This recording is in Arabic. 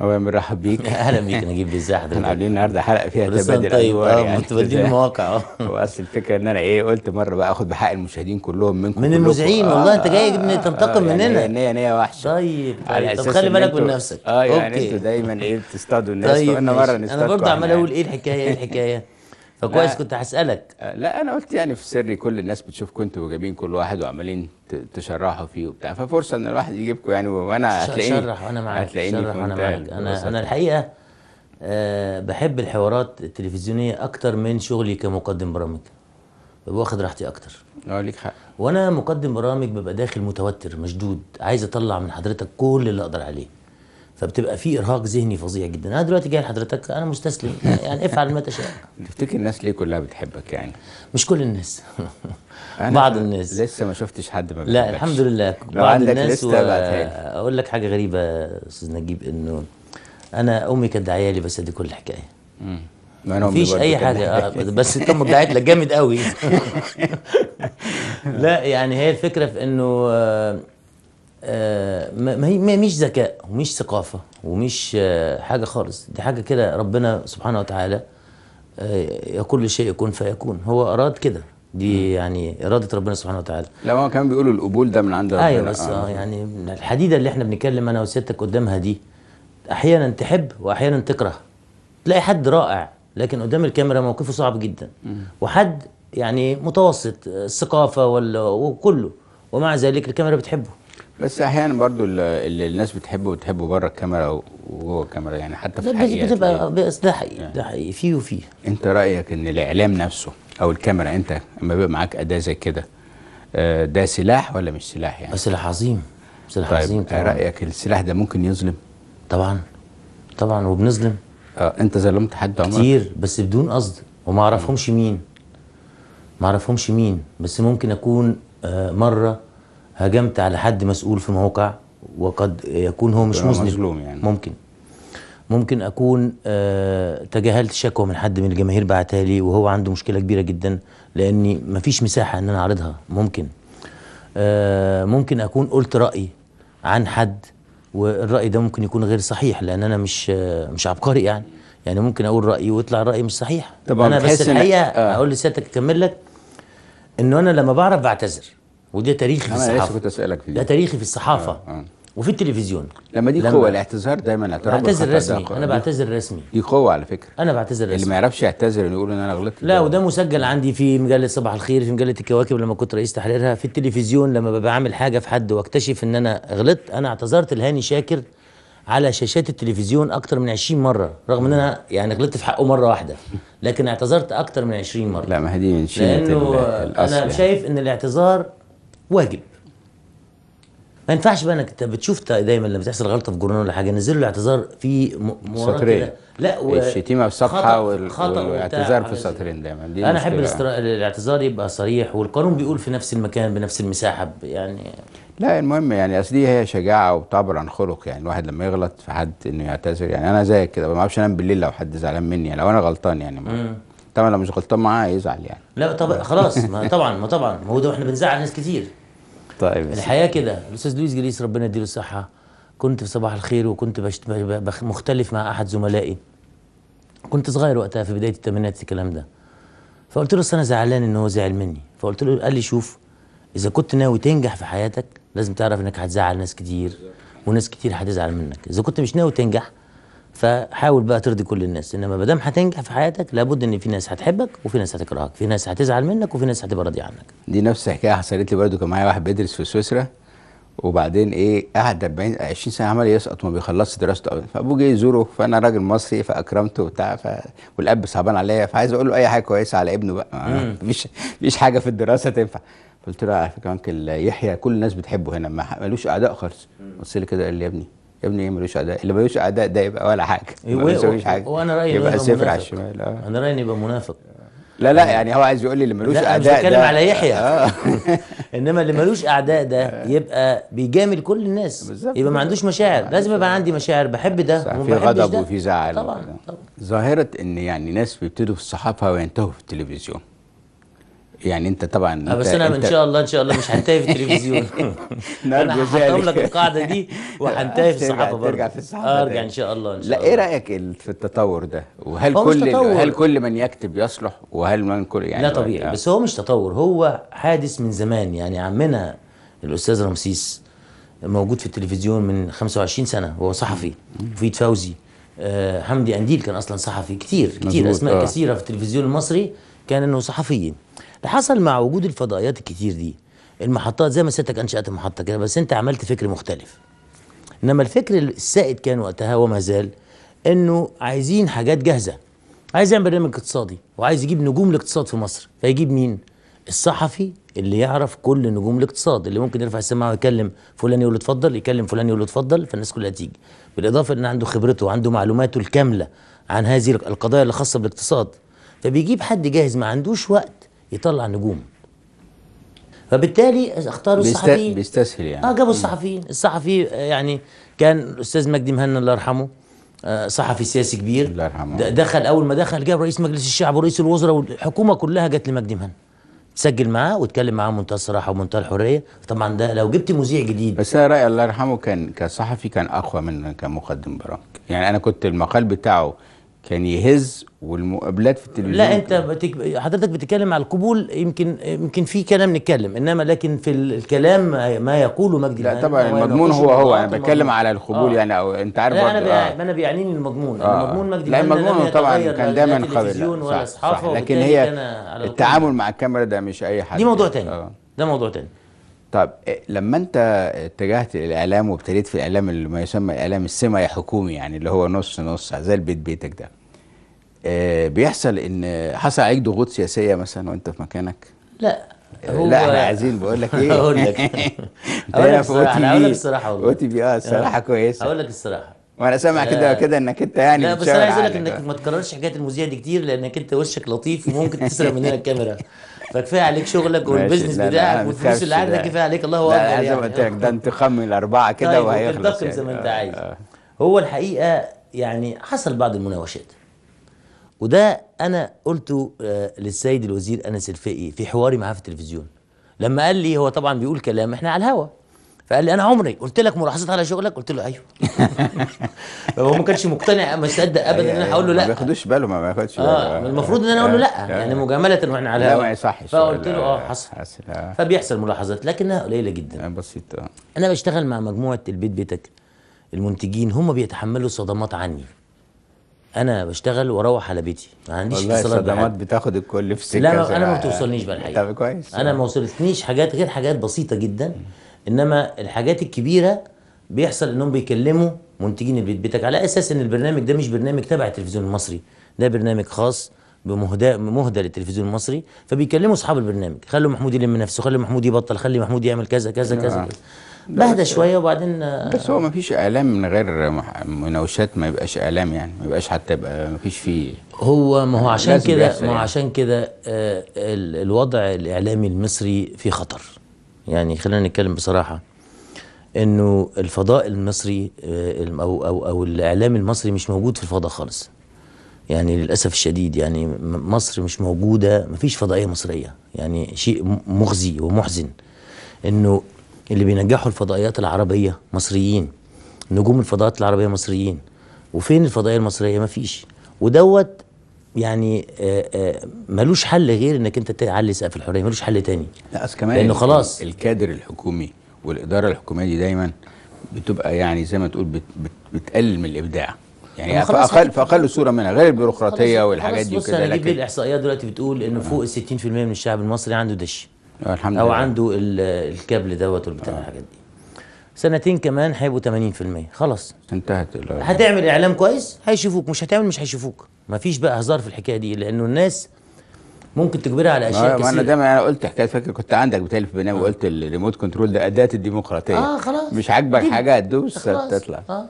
مرحب بيك اهلا بيك نجيب ازاي حضرتك احنا عاملين النهارده حلقه فيها تبادل طيب اه يعني متبادلين المواقع اه واصل الفكره ان انا ايه قلت مره بقى اخد بحق المشاهدين كلهم منكم من المذيعين آه والله انت جاي آه تنتقم آه يعني مننا يعني نيه نيه وحشه طيب طيب طب خلي بالك من نفسك اه يعني انتوا دايما ايه بتصطادوا الناس طيب انا مره انا برضه عمال اقول ايه الحكايه ايه الحكايه فكويس كنت هسألك آه، لا أنا قلت يعني في سري كل الناس بتشوف كنتوا جايبين كل واحد وعمالين تشرحوا فيه وبتاع ففرصة إن الواحد يجيبكم يعني وأنا هتلاقيني شرح وأنا معاك هتلاقيني شرح وأنا معاك أنا أنا الحقيقة أه بحب الحوارات التلفزيونية أكتر من شغلي كمقدم برامج ببقى واخد راحتي أكتر اه ليك حق وأنا مقدم برامج ببقى داخل متوتر مشدود عايز أطلع من حضرتك كل اللي أقدر عليه فبتبقى في ارهاق ذهني فظيع جدا انا دلوقتي جاي لحضرتك انا مستسلم يعني افعل ما تشاء تفتكر الناس ليه كلها بتحبك يعني مش كل الناس بعض الناس لسه ما شفتش حد ما لا الحمد لله لو بعض عندك الناس و... اقول لك حاجه غريبه استاذ نجيب انه انا امي كانت داعيه لي بس دي كل الحكايه مفيش اي حاجه آه، بس انت دعيت لك جامد قوي لا يعني هي الفكره في انه آه، آه، ما هي مش ذكاء ومش ثقافه ومش آه، حاجه خالص دي حاجه كده ربنا سبحانه وتعالى آه، كل شيء يكون فيكون هو اراد كده دي يعني اراده ربنا سبحانه وتعالى لا هو كان بيقولوا القبول ده من عند أيوة، ربنا ايوه بس آه, آه، يعني الحديده اللي احنا بنتكلم انا وستك قدامها دي احيانا تحب واحيانا تكره تلاقي حد رائع لكن قدام الكاميرا موقفه صعب جدا وحد يعني متوسط الثقافه وكله ومع ذلك الكاميرا بتحبه بس احيانا برضو اللي الناس بتحبه بتحبه بره الكاميرا وجوه الكاميرا يعني حتى في الحقيقه بتبقى ده حقيقي يعني ده حقيقي فيه وفيه انت رايك ان الاعلام نفسه او الكاميرا انت لما بيبقى معاك اداه زي كده آه، ده سلاح ولا مش سلاح يعني؟ سلاح عظيم سلاح طيب عظيم طبعا رايك السلاح ده ممكن يظلم؟ طبعا طبعا وبنظلم اه انت ظلمت حد عمرك؟ كتير بس بدون قصد وما اعرفهمش مين ما اعرفهمش مين بس ممكن اكون آه، مره هجمت على حد مسؤول في موقع وقد يكون هو مش مذنب مظلوم يعني ممكن ممكن اكون أه تجاهلت شكوى من حد من الجماهير بعتها لي وهو عنده مشكله كبيره جدا لاني مفيش مساحه ان انا اعرضها ممكن أه ممكن اكون قلت راي عن حد والراي ده ممكن يكون غير صحيح لان انا مش آه، مش عبقري يعني يعني ممكن اقول رايي ويطلع الراي مش صحيح طبعا انا بس الحقيقه آه. اقول لسيادتك اكمل لك انه انا لما بعرف بعتذر وده تاريخي في الصحافه انا كنت اسالك فيه ده تاريخي في الصحافه آه آه. وفي التلفزيون لما دي قوه الاعتذار دايما اعتراف بعتذر رسمي انا بعتذر رسمي دي قوه على فكره انا بعتذر رسمي اللي ما يعرفش يعتذر يقول ان انا غلطت لا وده مسجل عندي في مجله صباح الخير في مجله الكواكب لما كنت رئيس تحريرها في التلفزيون لما ببقى عامل حاجه في حد واكتشف ان انا غلطت انا اعتذرت لهاني شاكر على شاشات التلفزيون اكتر من 20 مره رغم ان انا يعني غلطت في حقه مره واحده لكن اعتذرت اكتر من 20 مره لا ما هي دي من شيء لانه انا يعني. شايف ان الاعتذار واجب ما ينفعش بقى انك بتشوف دايما لما تحصل غلطه في جورنال ولا حاجه نزل له اعتذار في سطرين لا و... الشتيمه في صفحه والاعتذار في سطرين دايما دي انا احب الاستر... الاعتذار يبقى صريح والقانون بيقول في نفس المكان بنفس المساحه يعني لا المهم يعني اصل دي هي شجاعه وتعبر عن خلق يعني الواحد لما يغلط في حد انه يعتذر يعني انا زيك كده ما اعرفش انام بالليل لو حد زعلان مني يعني لو انا غلطان يعني طبعا لو مش غلطان معاه يزعل يعني لا طب خلاص ما طبعا ما طبعا ما هو ده احنا بنزعل ناس كتير طيب الحياه كده الاستاذ لويس جريس ربنا يديله الصحه كنت في صباح الخير وكنت بشت... مختلف مع احد زملائي كنت صغير وقتها في بدايه الثمانينات الكلام ده فقلت له انا زعلان ان هو زعل مني فقلت له قال لي شوف اذا كنت ناوي تنجح في حياتك لازم تعرف انك هتزعل ناس كتير وناس كتير هتزعل منك اذا كنت مش ناوي تنجح فحاول بقى ترضي كل الناس انما ما دام هتنجح في حياتك لابد ان في ناس هتحبك وفي ناس هتكرهك في ناس هتزعل منك وفي ناس هتبقى راضيه عنك دي نفس الحكايه حصلت لي برده كان معايا واحد بيدرس في سويسرا وبعدين ايه قعد 40 20 سنه عمال يسقط وما بيخلصش دراسته قوي فابوه جه يزوره فانا راجل مصري فاكرمته وبتاع ف... والاب صعبان عليا فعايز اقول له اي حاجه كويسه على ابنه بقى مفيش مفيش حاجه في الدراسه تنفع فقلت له على فكره يحيى كل الناس بتحبه هنا ما ملوش اعداء خالص بص لي كده قال لي يا ابني يا ابني ايه ملوش اعداء اللي ملوش اعداء ده يبقى ولا حاجه إيه، ما يسويش حاجه وانا رايي يبقى سافر على الشمال آه. انا رايي يبقى منافق لا لا يعني هو عايز يقول لي اللي ملوش اعداء مش بتكلم على يحيى آه. انما اللي ملوش اعداء ده يبقى بيجامل كل الناس يبقى ما عندوش مشاعر لازم يبقى عندي مشاعر بحب ده في غضب وفي زعل طبعا طبعا ظاهره ان يعني ناس بيبتدوا في الصحافه وينتهوا في التلفزيون يعني انت طبعا آه، بس انا ان شاء الله ان شاء الله مش هنتهي في التلفزيون انا هحطهم لك القاعده دي وهنتهي في الصحافه برضه في الصحافه ارجع ان شاء الله ان شاء لا إيه الله لا ايه رايك في التطور ده وهل كل هل كل من يكتب يصلح وهل من كل يعني لا طبيعي آه. بس هو مش تطور هو حادث من زمان يعني عمنا الاستاذ رمسيس موجود في التلفزيون من 25 سنه وهو صحفي وفيد فوزي آه، حمدي انديل كان اصلا صحفي كتير كتير اسماء كثيره في التلفزيون المصري كان انه صحفيين اللي حصل مع وجود الفضائيات الكتير دي المحطات زي ما سيادتك انشات المحطه كده بس انت عملت فكر مختلف انما الفكر السائد كان وقتها وما زال انه عايزين حاجات جاهزه عايز يعمل برنامج اقتصادي وعايز يجيب نجوم الاقتصاد في مصر فيجيب مين الصحفي اللي يعرف كل نجوم الاقتصاد اللي ممكن يرفع السماعه ويكلم فلان يقول له اتفضل يكلم فلان يقول له اتفضل فالناس كلها تيجي بالاضافه ان عنده خبرته وعنده معلوماته الكامله عن هذه القضايا اللي خاصه بالاقتصاد فبيجيب حد جاهز ما عندوش وقت يطلع نجوم فبالتالي اختاروا بيست... الصحفيين بيستسهل يعني اه جابوا الصحفيين الصحفي آه، يعني كان الاستاذ مجدي مهنا الله يرحمه آه، صحفي سياسي كبير الله يرحمه دخل اول ما دخل جاب رئيس مجلس الشعب ورئيس الوزراء والحكومه كلها جت لمجدي مهنا تسجل معاه واتكلم معاه منتهى الصراحه ومنتهى الحريه طبعا ده لو جبت مذيع جديد بس انا رايي الله يرحمه كان كصحفي كان اقوى من كمقدم برامج يعني انا كنت المقال بتاعه كان يهز والمقابلات في التلفزيون لا انت بتك... حضرتك بتتكلم على القبول يمكن يمكن في كلام نتكلم انما لكن في الكلام ما يقوله مجدي لا طبعا المضمون هو هو انا بتكلم على القبول آه. يعني او انت عارف لا انا بي... آه. انا بيعنيني المضمون آه. المضمون مجدي لا المضمون طبعا كان دايما قابل ولا لكن هي التعامل مع الكاميرا ده مش اي حد دي موضوع يعني. تاني آه. ده موضوع تاني طب إيه، لما انت اتجهت للاعلام وابتديت في الاعلام اللي ما يسمى الاعلام السمعي حكومي يعني اللي هو نص نص زي البيت بيتك ده إيه، بيحصل ان حصل عليك ضغوط سياسيه مثلا وانت في مكانك لا هو لا احنا عايزين بقول لك ايه اقول لك اقول لك الصراحه انا اقول لك الصراحه والله او تي في اه الصراحه كويسه اقول لك الصراحه وانا سامع كده آه، كده انك انت يعني لا بس انا عايز اقول لك انك ما تكررش حكايه المذيع دي كتير لانك انت وشك لطيف وممكن تسرق مننا الكاميرا فكفايه عليك شغلك والبزنس بتاعك والفلوس اللي عندك كفايه عليك الله اكبر يعني زي ما قلت لك ده انتقام من الاربعه كده طيب وهيخلص يعني. زي ما انت آه، عايز آه. هو الحقيقه يعني حصل بعض المناوشات وده انا قلته آه، للسيد الوزير انس الفقي في حواري معاه في التلفزيون لما قال لي هو طبعا بيقول كلام احنا على الهوا فقال لي انا عمري قلت لك ملاحظات على شغلك قلت له ايوه فهو ما كانش مقتنع ما صدق ابدا أيوه، ان انا أيوه. هقول له لا ما بياخدوش باله ما بياخدش آه، باله اه المفروض ان انا اقول له لا آه، آه. يعني مجامله واحنا على لا ما يصحش فقلت له اه حصل حصل فبيحصل ملاحظات لكنها قليله جدا بسيطه انا بشتغل مع مجموعه البيت بيتك المنتجين هم بيتحملوا صدمات عني انا بشتغل واروح على بيتي ما عنديش والله الصدمات بتاخد الكل في سكه لا انا ما بتوصلنيش بقى الحقيقه طب كويس انا ما وصلتنيش حاجات غير حاجات بسيطه جدا انما الحاجات الكبيره بيحصل انهم بيكلموا منتجين البيت بيتك على اساس ان البرنامج ده مش برنامج تبع التلفزيون المصري ده برنامج خاص بمهدى مهدى للتلفزيون المصري فبيكلموا اصحاب البرنامج خلوا محمود يلم نفسه خلوا محمود يبطل خلي محمود يعمل كذا كذا كذا نعم. بهدى شويه وبعدين بس هو ما فيش اعلام من غير مناوشات ما يبقاش اعلام يعني ما يبقاش حتى يبقى ما فيش فيه هو ما هو عشان كده ما هو يعني. عشان كده آه، الوضع الاعلامي المصري في خطر يعني خلينا نتكلم بصراحه انه الفضاء المصري آه، او او او الاعلام المصري مش موجود في الفضاء خالص يعني للاسف الشديد يعني مصر مش موجوده مفيش فضائيه مصريه يعني شيء مخزي ومحزن انه اللي بينجحوا الفضائيات العربيه مصريين نجوم الفضائيات العربيه مصريين وفين الفضائيه المصريه مفيش ودوت يعني آه، آه، ملوش حل غير انك انت تعلي سقف الحريه ملوش حل تاني لا اصل كمان لانه خلاص الكادر الحكومي والاداره الحكوميه دي دايما بتبقى يعني زي ما تقول بت بت بتقلل من الابداع يعني اقل في اقل صوره منها غير البيروقراطيه والحاجات دي وكده لكن الاحصائيات دلوقتي بتقول انه آه. فوق ال 60% من الشعب المصري عنده دش الحمد لله او عنده الكابل دوت والبتاع الحاجات دي سنتين كمان هيبقوا 80% خلاص انتهت هتعمل اعلام كويس هيشوفوك مش هتعمل مش هيشوفوك مفيش بقى هزار في الحكايه دي لانه الناس ممكن تجبرها على اشياء كتير آه، ما انا دايما انا قلت حكايه فاكر كنت عندك بتالي في برنامج آه. وقلت الريموت كنترول ده اداه الديمقراطيه اه خلاص مش عاجبك حاجه هتدوس تطلع آه.